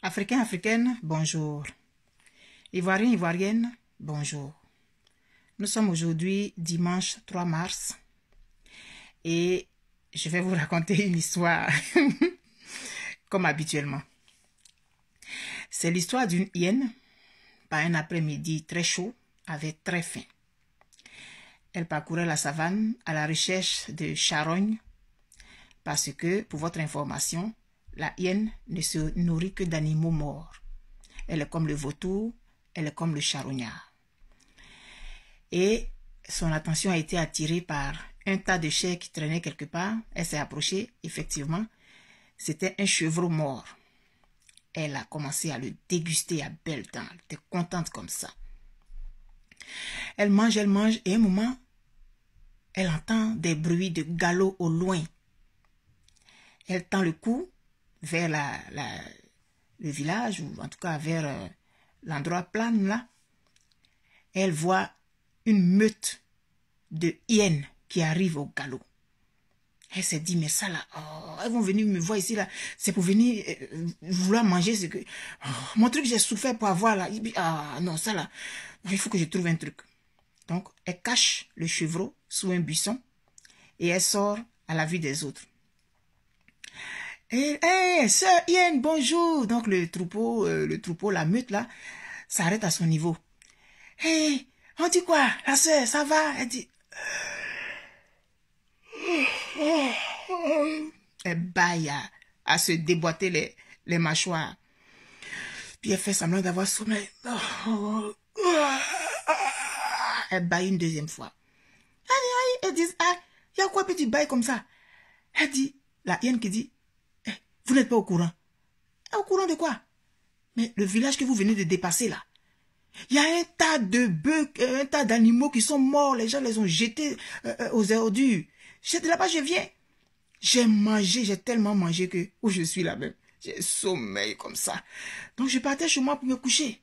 Africains, africaines, bonjour. Ivoiriens, ivoiriennes, bonjour. Nous sommes aujourd'hui dimanche 3 mars et je vais vous raconter une histoire comme habituellement. C'est l'histoire d'une hyène par un après-midi très chaud avec très faim. Elle parcourait la savane à la recherche de charognes parce que, pour votre information, la hyène ne se nourrit que d'animaux morts. Elle est comme le vautour, elle est comme le charognard. Et son attention a été attirée par un tas de chair qui traînait quelque part. Elle s'est approchée, effectivement. C'était un chevreau mort. Elle a commencé à le déguster à belles dents. Elle était contente comme ça. Elle mange, elle mange, et un moment, elle entend des bruits de galop au loin. Elle tend le cou vers le village, ou en tout cas vers euh, l'endroit plane là, elle voit une meute de hyènes qui arrive au galop. Elle s'est dit, mais ça là, oh, elles vont venir me voir ici là, c'est pour venir euh, vouloir manger ce que... Oh, mon truc, j'ai souffert pour avoir là. Ah non, ça là, il faut que je trouve un truc. Donc, elle cache le chevreau sous un buisson et elle sort à la vue des autres. Eh, hey, eh, sœur Yen, bonjour. Donc le troupeau, euh, le troupeau, la meute là, s'arrête à son niveau. Hé, eh, on dit quoi La sœur, ça va Elle dit. Elle eh, baille à, se déboîter les, les, mâchoires. Puis elle fait semblant d'avoir sommeil. Elle baille une deuxième fois. Elle dit, elle dit, ah, il y a quoi petit tu bailles comme ça Elle dit, la Yen qui dit, vous n'êtes pas au courant. Ah, au courant de quoi Mais le village que vous venez de dépasser là, il y a un tas de bœufs, euh, un tas d'animaux qui sont morts. Les gens les ont jetés euh, euh, aux ordures. j'étais là-bas, je viens. J'ai mangé, j'ai tellement mangé que où je suis là-même, j'ai sommeil comme ça. Donc je partais chez moi pour me coucher.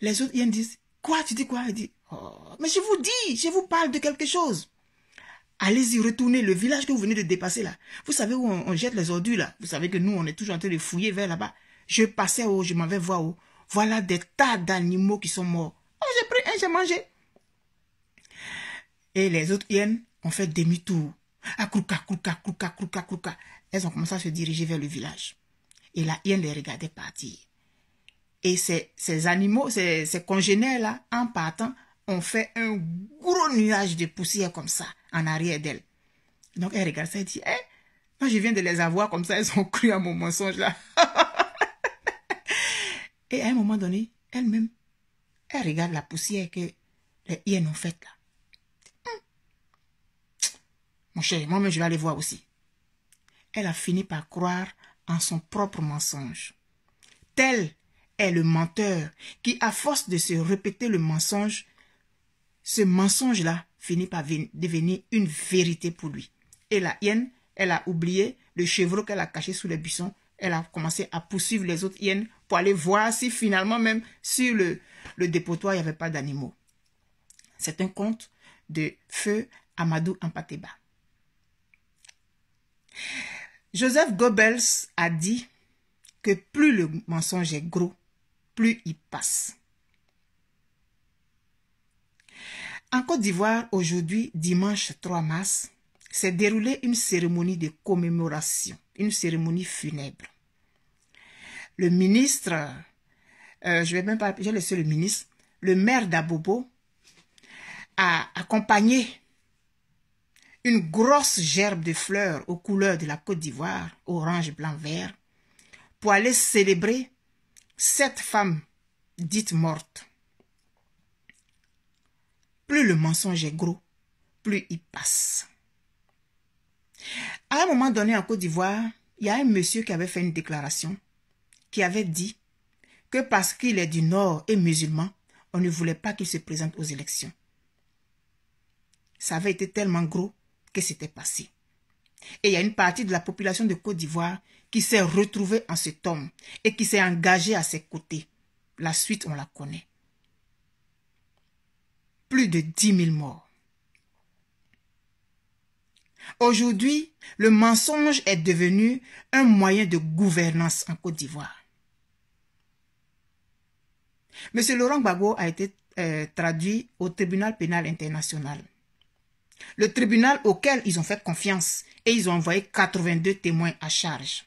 Les autres ils me disent Quoi Tu dis quoi Il dit oh, Mais je vous dis, je vous parle de quelque chose. Allez-y, retournez. Le village que vous venez de dépasser là. Vous savez où on, jette les ordures là. Vous savez que nous, on est toujours en train de fouiller vers là-bas. Je passais haut, je m'en vais voir haut. Voilà des tas d'animaux qui sont morts. Oh, j'ai pris un, j'ai mangé. Et les autres hyènes ont fait demi-tour. Akruka, ah, kruka, kruka, kruka, kruka. Elles ont commencé à se diriger vers le village. Et la hyène les regardait partir. Et ces, ces animaux, ces, ces congénères-là, en partant, on fait un gros nuage de poussière comme ça en arrière d'elle. Donc elle regarde ça et dit, eh, moi je viens de les avoir comme ça, elles ont cru à mon mensonge là. et à un moment donné, elle-même, elle regarde la poussière que les hyènes ont faite là. Hum. Mon cher, moi-même je vais aller voir aussi. Elle a fini par croire en son propre mensonge. Tel est le menteur qui, à force de se répéter le mensonge, ce mensonge-là finit par devenir une vérité pour lui. Et la hyène, elle a oublié le chevreau qu'elle a caché sous les buissons. Elle a commencé à poursuivre les autres hyènes pour aller voir si finalement même sur le, dépotoir, il n'y avait pas d'animaux. C'est un conte de Feu Amadou Ampateba. Joseph Goebbels a dit que plus le mensonge est gros, plus il passe. En Côte d'Ivoire, aujourd'hui, dimanche 3 mars, s'est déroulée une cérémonie de commémoration, une cérémonie funèbre. Le ministre, euh, je vais même pas, j'ai laissé le ministre, le maire d'Abobo a accompagné une grosse gerbe de fleurs aux couleurs de la Côte d'Ivoire, orange, blanc, vert, pour aller célébrer cette femme dite morte plus le mensonge est gros, plus il passe. À un moment donné en Côte d'Ivoire, il y a un monsieur qui avait fait une déclaration, qui avait dit que parce qu'il est du Nord et musulman, on ne voulait pas qu'il se présente aux élections. Ça avait été tellement gros que c'était passé. Et il y a une partie de la population de Côte d'Ivoire qui s'est retrouvée en cet homme et qui s'est engagée à ses côtés. La suite, on la connaît de 10 000 morts. Aujourd'hui, le mensonge est devenu un moyen de gouvernance en Côte d'Ivoire. Monsieur Laurent Gbagbo a été euh, traduit au tribunal pénal international. Le tribunal auquel ils ont fait confiance et ils ont envoyé 82 témoins à charge.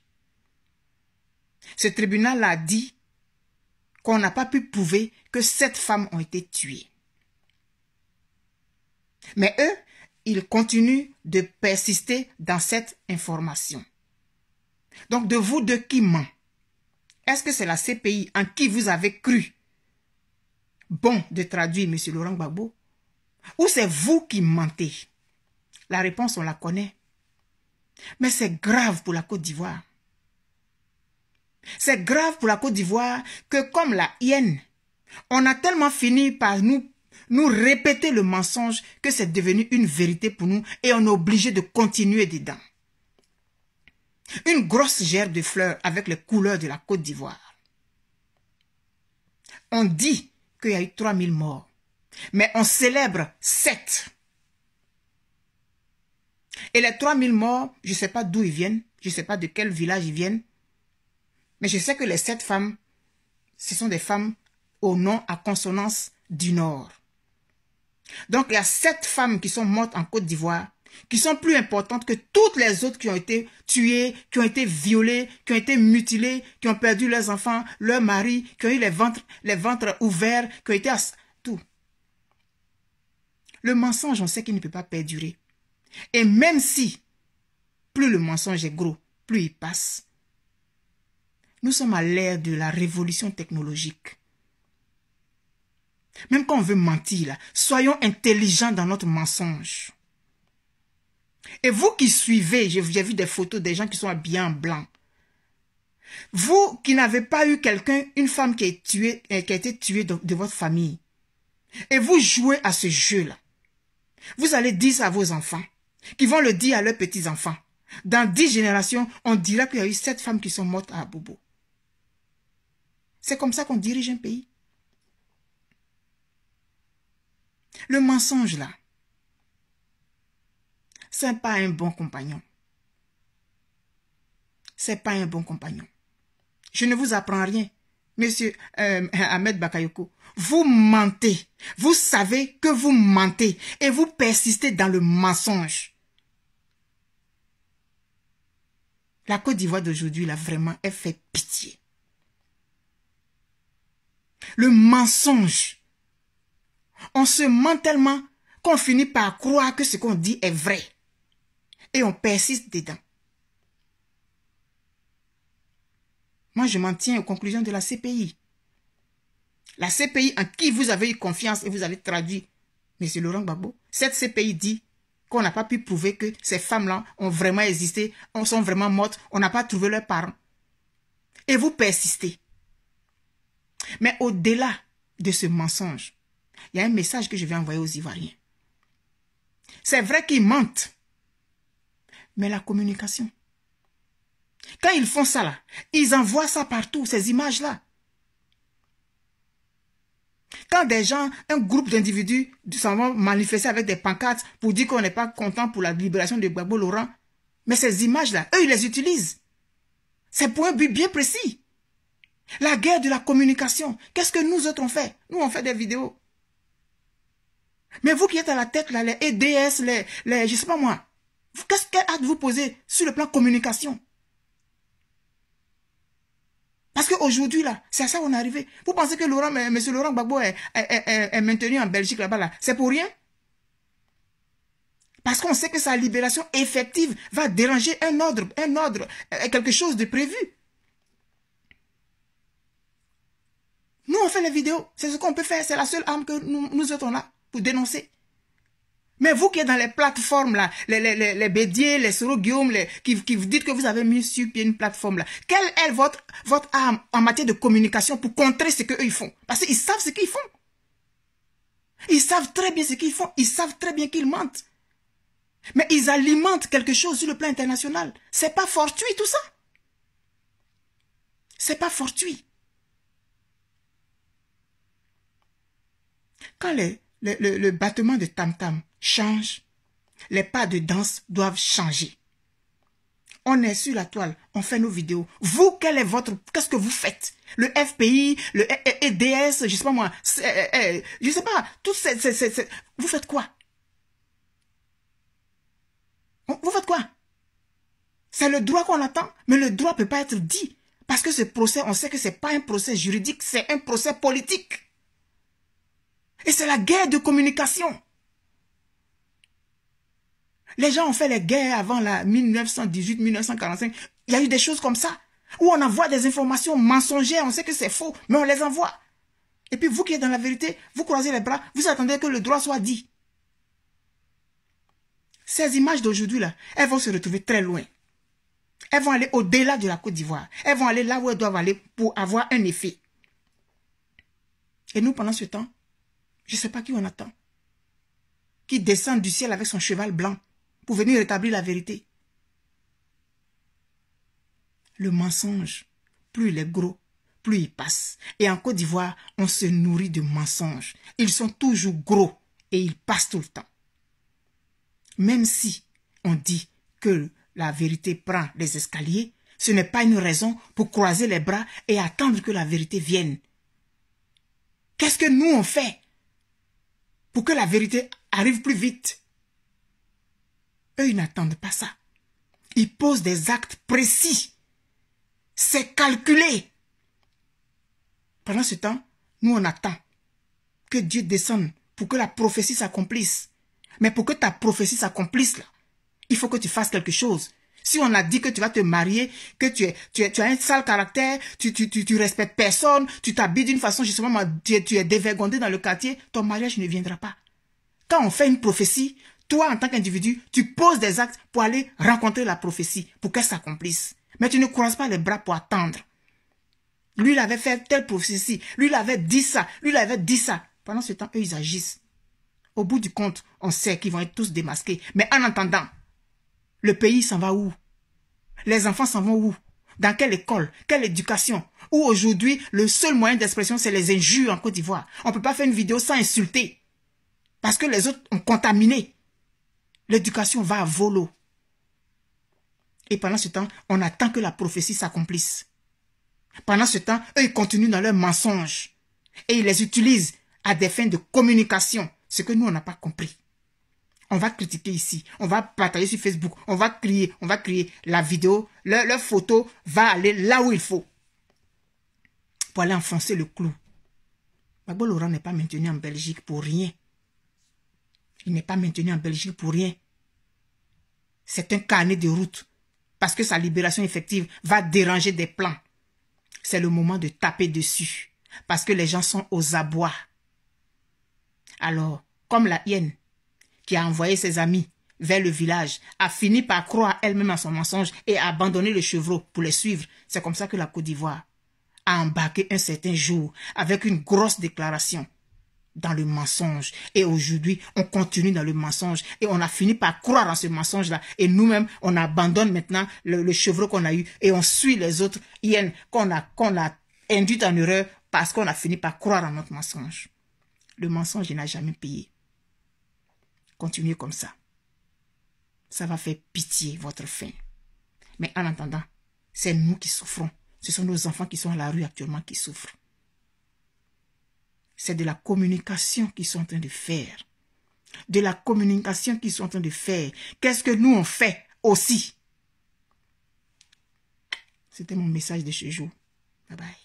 Ce tribunal a dit qu'on n'a pas pu prouver que sept femmes ont été tuées. Mais eux, ils continuent de persister dans cette information. Donc de vous de qui ment Est-ce que c'est la CPI en qui vous avez cru Bon de traduire, Monsieur Laurent Gbagbo. Ou c'est vous qui mentez La réponse, on la connaît. Mais c'est grave pour la Côte d'Ivoire. C'est grave pour la Côte d'Ivoire que comme la hyène, on a tellement fini par nous nous répéter le mensonge que c'est devenu une vérité pour nous et on est obligé de continuer dedans. Une grosse gerbe de fleurs avec les couleurs de la Côte d'Ivoire. On dit qu'il y a eu 3000 morts, mais on célèbre 7. Et les 3000 morts, je ne sais pas d'où ils viennent, je ne sais pas de quel village ils viennent, mais je sais que les sept femmes, ce sont des femmes au nom à consonance du Nord. Donc, il y a sept femmes qui sont mortes en Côte d'Ivoire, qui sont plus importantes que toutes les autres qui ont été tuées, qui ont été violées, qui ont été mutilées, qui ont perdu leurs enfants, leurs maris, qui ont eu les ventres, les ouverts, qui ont été... À... Tout. Le mensonge, on sait qu'il ne peut pas perdurer. Et même si, plus le mensonge est gros, plus il passe. Nous sommes à l'ère de la révolution technologique. Même quand on veut mentir, soyons intelligents dans notre mensonge. Et vous qui suivez, j'ai vu des photos des gens qui sont habillés en blanc. Vous qui n'avez pas eu quelqu'un, une femme qui, euh, a été tuée de, votre famille. Et vous jouez à ce jeu-là. Vous allez dire ça à vos enfants, qui vont le dire à leurs petits-enfants. Dans dix générations, on dira qu'il y a eu sept femmes qui sont mortes à Bobo. C'est comme ça qu'on dirige un pays. Le mensonge, là, c'est pas un bon compagnon. C'est pas un bon compagnon. Je ne vous apprends rien. Monsieur euh, Ahmed Bakayoko, vous mentez. Vous savez que vous mentez et vous persistez dans le mensonge. La Côte d'Ivoire d'aujourd'hui, là, vraiment, elle fait pitié. Le mensonge on se ment tellement qu'on finit par croire que ce qu'on dit est vrai. Et on persiste dedans. Moi, je m'en tiens aux conclusions de la CPI. La CPI en qui vous avez eu confiance et vous avez traduit, M. Laurent Gbagbo, cette CPI dit qu'on n'a pas pu prouver que ces femmes-là ont vraiment existé, sont vraiment mortes, on n'a pas trouvé leurs parents. Et vous persistez. Mais au-delà de ce mensonge, il y a un message que je vais envoyer aux Ivoiriens. C'est vrai qu'ils mentent. Mais la communication. Quand ils font ça là, ils envoient ça partout, ces images-là. Quand des gens, un groupe d'individus s'en vont manifester avec des pancartes pour dire qu'on n'est pas content pour la libération de Babo Laurent, mais ces images-là, eux, ils les utilisent. C'est pour un but bien précis. La guerre de la communication. Qu'est-ce que nous autres on fait Nous, on fait des vidéos. Mais vous qui êtes à la tête, là, les EDS, les, les je sais pas moi, qu'est-ce qu'elle a de vous poser sur le plan communication parce qu'aujourd'hui, là, c'est à ça qu'on est arrivé. Vous pensez que Laurent, M. Laurent Gbagbo est, maintenu en Belgique là-bas, là. C'est pour rien. Parce qu'on sait que sa libération effective va déranger un ordre, un ordre, euh, quelque chose de prévu. Nous, on fait les vidéos. C'est ce qu'on peut faire. C'est la seule arme que nous, nous là dénoncer. Mais vous qui êtes dans les plateformes là, les, les, les, les Bédier, les Soro Guillaume, qui, vous dites que vous avez mis sur une plateforme là, quelle est votre, votre arme en matière de communication pour contrer ce qu'eux ils font Parce qu'ils savent ce qu'ils font. Ils savent très bien ce qu'ils font. Ils savent très bien qu'ils mentent. Mais ils alimentent quelque chose sur le plan international. C'est pas fortuit tout ça. C'est pas fortuit. Quand les le, battement de tam-tam change, les pas de danse doivent changer. On est sur la toile, on fait nos vidéos. Vous, quel est votre, qu'est-ce que vous faites Le FPI, le EDS, e, e, je sais pas moi, e, je sais pas, tout vous faites quoi Vous faites quoi C'est le droit qu'on attend, mais le droit peut pas être dit parce que ce procès, on sait que c'est pas un procès juridique, c'est un procès politique. Et c'est la guerre de communication. Les gens ont fait les guerres avant la 1918-1945. Il y a eu des choses comme ça, où on envoie des informations mensongères, on sait que c'est faux, mais on les envoie. Et puis vous qui êtes dans la vérité, vous croisez les bras, vous attendez que le droit soit dit. Ces images d'aujourd'hui, là, elles vont se retrouver très loin. Elles vont aller au-delà de la Côte d'Ivoire. Elles vont aller là où elles doivent aller pour avoir un effet. Et nous, pendant ce temps, je ne sais pas qui on attend. Qui descend du ciel avec son cheval blanc pour venir rétablir la vérité. Le mensonge, plus il est gros, plus il passe. Et en Côte d'Ivoire, on se nourrit de mensonges. Ils sont toujours gros et ils passent tout le temps. Même si on dit que la vérité prend les escaliers, ce n'est pas une raison pour croiser les bras et attendre que la vérité vienne. Qu'est-ce que nous on fait pour que la vérité arrive plus vite. Eux, ils n'attendent pas ça. Ils posent des actes précis. C'est calculé. Pendant ce temps, nous, on attend que Dieu descende pour que la prophétie s'accomplisse. Mais pour que ta prophétie s'accomplisse, là, il faut que tu fasses quelque chose. Si on a dit que tu vas te marier, que tu, es, tu, tu as un sale caractère, tu, tu, respectes personne, tu t'habilles d'une façon justement, tu es, tu es dévergondé dans le quartier, ton mariage ne viendra pas. Quand on fait une prophétie, toi en tant qu'individu, tu poses des actes pour aller rencontrer la prophétie, pour qu'elle s'accomplisse. Mais tu ne croises pas les bras pour attendre. Lui, il avait fait telle prophétie, lui, il avait dit ça, lui, il avait dit ça. Pendant ce temps, eux, ils agissent. Au bout du compte, on sait qu'ils vont être tous démasqués. Mais en attendant, le pays s'en va où Les enfants s'en vont où Dans quelle école Quelle éducation Où aujourd'hui, le seul moyen d'expression, c'est les injures en Côte d'Ivoire. On ne peut pas faire une vidéo sans insulter. Parce que les autres ont contaminé. L'éducation va à volo. Et pendant ce temps, on attend que la prophétie s'accomplisse. Pendant ce temps, eux, ils continuent dans leurs mensonges. Et ils les utilisent à des fins de communication, ce que nous, on n'a pas compris on va critiquer ici, on va partager sur Facebook, on va crier, on va crier. La vidéo, leur, photo va aller là où il faut pour aller enfoncer le clou. Bagbo Laurent n'est pas maintenu en Belgique pour rien. Il n'est pas maintenu en Belgique pour rien. C'est un carnet de route parce que sa libération effective va déranger des plans. C'est le moment de taper dessus parce que les gens sont aux abois. Alors, comme la hyène, qui a envoyé ses amis vers le village, a fini par croire elle-même à son mensonge et a abandonné le chevreau pour les suivre. C'est comme ça que la Côte d'Ivoire a embarqué un certain jour avec une grosse déclaration dans le mensonge. Et aujourd'hui, on continue dans le mensonge et on a fini par croire en ce mensonge-là. Et nous-mêmes, on abandonne maintenant le, chevreau qu'on a eu et on suit les autres hyènes qu'on a, qu'on a induites en erreur parce qu'on a fini par croire en notre mensonge. Le mensonge n'a jamais payé. Continuez comme ça. Ça va faire pitié votre fin. Mais en attendant, c'est nous qui souffrons. Ce sont nos enfants qui sont à la rue actuellement qui souffrent. C'est de la communication qu'ils sont en train de faire. De la communication qu'ils sont en train de faire. Qu'est-ce que nous on fait aussi C'était mon message de ce jour. Bye bye.